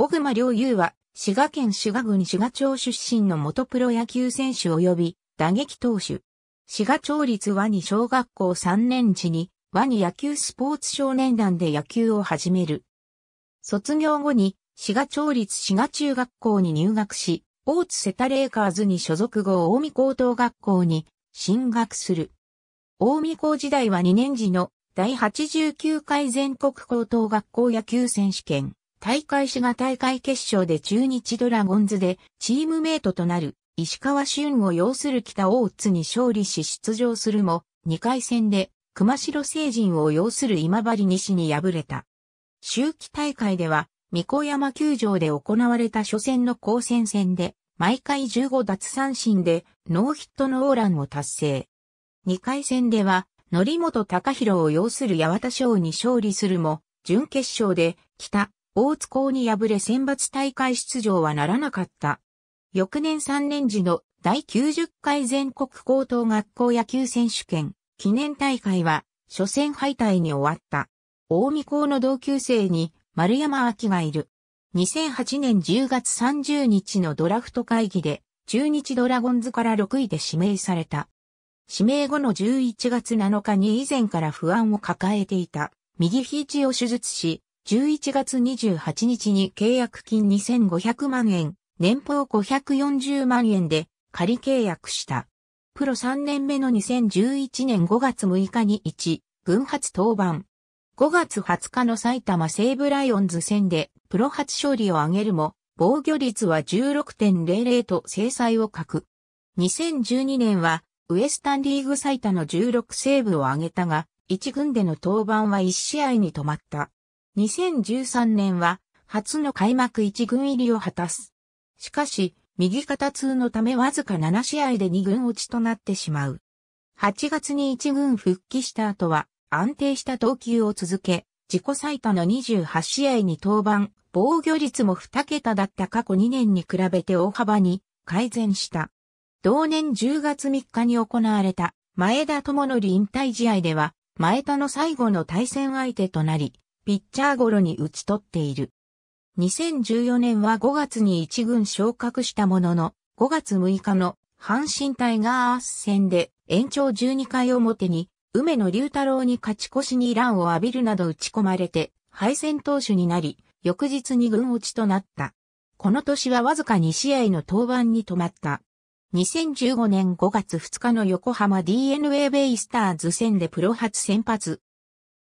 小熊良優は、滋賀県滋賀郡滋賀町出身の元プロ野球選手及び打撃投手。滋賀町立和に小学校3年時に和に野球スポーツ少年団で野球を始める。卒業後に滋賀町立滋賀中学校に入学し、大津瀬田レイカーズに所属後大見高等学校に進学する。大見高時代は2年時の第89回全国高等学校野球選手権。大会志が大会決勝で中日ドラゴンズでチームメイトとなる石川俊を擁する北大津に勝利し出場するも、2回戦で熊代成人を擁する今治西に敗れた。秋季大会では、三子山球場で行われた初戦の高戦戦で、毎回15奪三振でノーヒットノーランを達成。2回戦では、則本隆弘を擁する八幡賞に勝利するも、準決勝で北大津校に敗れ選抜大会出場はならなかった。翌年3年時の第90回全国高等学校野球選手権記念大会は初戦敗退に終わった。大見校の同級生に丸山明がいる。2008年10月30日のドラフト会議で中日ドラゴンズから6位で指名された。指名後の11月7日に以前から不安を抱えていた右肘を手術し、11月28日に契約金2500万円、年俸540万円で仮契約した。プロ3年目の2011年5月6日に1、軍初登板。5月20日の埼玉西武ライオンズ戦でプロ初勝利を挙げるも、防御率は16.00と制裁を欠く。2012年は、ウエスタンリーグ最多の16セーブを挙げたが、1軍での登板は1試合に止まった。2013年は初の開幕1軍入りを果たす。しかし、右肩痛のためわずか7試合で2軍落ちとなってしまう。8月に1軍復帰した後は安定した投球を続け、自己最多の28試合に登板、防御率も2桁だった過去2年に比べて大幅に改善した。同年10月3日に行われた前田智則引退試合では、前田の最後の対戦相手となり、ピッチャーゴロに打ち取っている。2014年は5月に一軍昇格したものの、5月6日の阪神タイガース戦で延長12回表に梅野隆太郎に勝ち越しにランを浴びるなど打ち込まれて敗戦投手になり、翌日に軍落ちとなった。この年はわずか2試合の登板に止まった。2015年5月2日の横浜 DNA ベイスターズ戦でプロ初先発、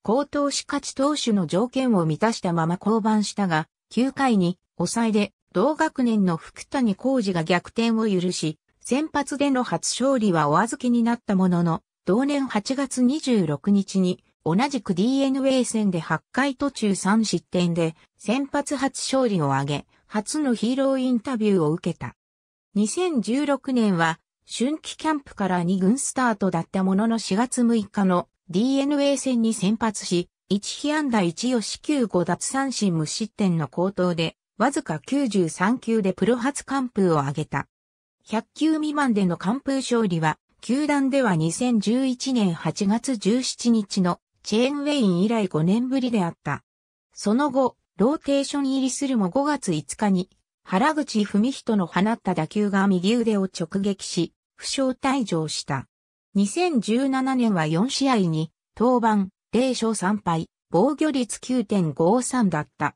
高投手勝ち投手の条件を満たしたまま降板したが、9回に抑えで同学年の福谷浩二が逆転を許し、先発での初勝利はお預けになったものの、同年8月26日に同じく DNA 戦で8回途中3失点で先発初勝利を挙げ、初のヒーローインタビューを受けた。2016年は春季キャンプから2軍スタートだったものの4月6日の DNA 戦に先発し、1飛安打1し、9 5奪三振無失点の高騰で、わずか93球でプロ初完封を挙げた。100球未満での完封勝利は、球団では2011年8月17日のチェーンウェイン以来5年ぶりであった。その後、ローテーション入りするも5月5日に、原口文人の放った打球が右腕を直撃し、負傷退場した。2017年は4試合に、登板、0勝3敗、防御率9.53だった。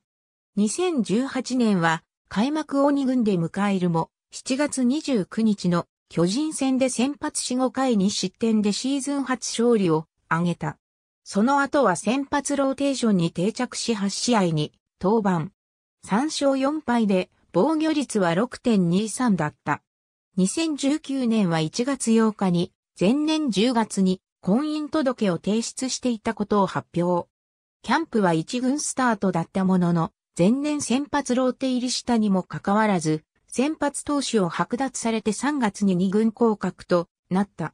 2018年は、開幕を2軍で迎えるも、7月29日の巨人戦で先発し5回に失点でシーズン初勝利を挙げた。その後は先発ローテーションに定着し8試合に登板。3勝4敗で防御率は6.23だった。2019年は1月8日に前年10月に婚姻届を提出していたことを発表。キャンプは一軍スタートだったものの、前年先発ローテ入りしたにもかかわらず、先発投手を剥奪されて3月に二軍降格となった。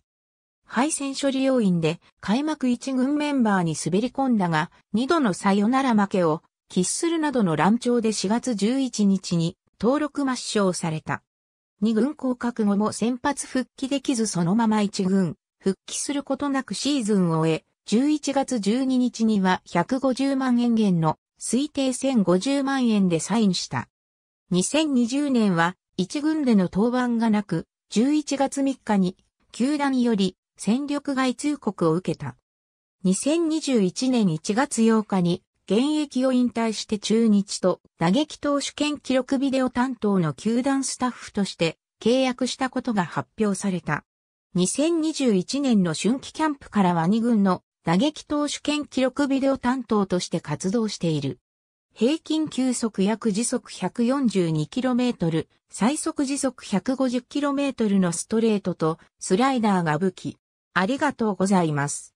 敗戦処理要員で開幕一軍メンバーに滑り込んだが、2度のさよなら負けを喫するなどの乱調で4月11日に登録抹消された。2軍降格後も先発復帰できずそのまま1軍、復帰することなくシーズンを終え、11月12日には150万円減の推定1050万円でサインした。2020年は1軍での登板がなく、11月3日に球団より戦力外通告を受けた。2021年1月8日に現役を引退して中日と打撃投手兼記録ビデオ担当の球団スタッフとして契約したことが発表された。2021年の春季キャンプからは2軍の打撃投手兼記録ビデオ担当として活動している。平均球速約時速 142km、最速時速 150km のストレートとスライダーが武器。ありがとうございます。